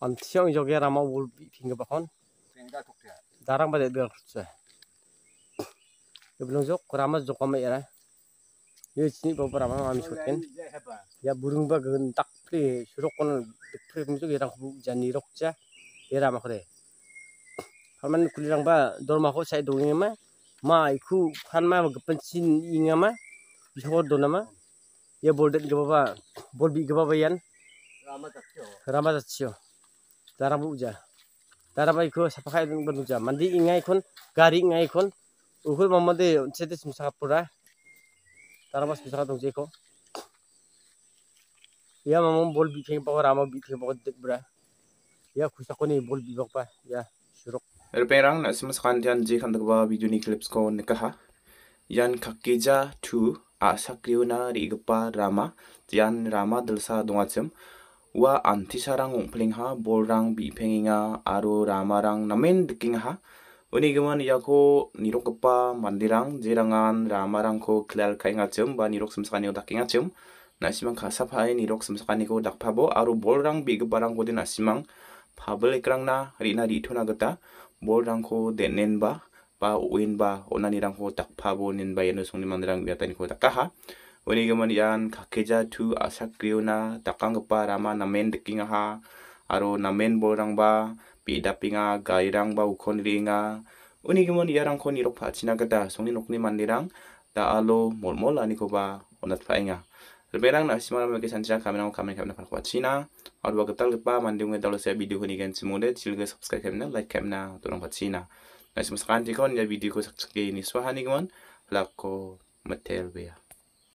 an thiang jo gera ma wul bi p h n g a ba khon k ya darang ba de ber che iblong jo kurama jo kama era ye chini ba para ma mi shuten ya burung ba gun tak p i shurok kon pri mi jo gera khu jani rok cha era ma khore h a m a n kulirang ba dorma ho sai dongi ma ma ikhu khan ma ba panchin inga ma bihor donama ya bolden gaba ba bolbi gaba ba yan rama a m a tachyo darabuja darabai ko kai dun banuja mandi ingai kon gari ingai kon ukur mamade chete sumsaka pura darabas bisaka dongje jeko ya mamam bol bi keng pakor rama bi keng pakor dek bra ya khusa ni bol bi bakpa ya shuruk rupeng er na sumsaka ntian je khan dakba video ni clips ko nikaha yan kakeja tu asakriuna rigipa rama yan rama dalsa dongachim wa antisarang ongplinga bolrang biphenginga aro ramarang namen dikinga 은이금은 야고 니록급바 만디랑 지랑한 라마랑코 클랄카잉아쯤 바 니록 슴사가니고 닥잉아쯤 나시망 가사파이 니록 슴사가니고 닥파보 아로 몰랑 비급바랑 고디 나시망 파블릭랑나 리나 리토나그다 몰랑코 데넨바 바 오인바 오나니랑코 닥파보 닌바 예누송니만드랑 위아다니코 닥가하 Unigaman ian kakeja tu asak na takang kepa rama namen dekinga ha aro namen borang ba bida pinga gairang ba ukon ringa unigaman koni nirok pacina geda songni nokni mandirang da alo mol mol ba, onat painga Leberang na simara magi sanjia kamerang kamen kamen kamen china aro ba bagetal kepa mandunge dalo saya video hunigan simode silga subscribe kamen like kamen china na Nah, semuanya kan, ya video ko sak ini ni kawan, lako metel bea.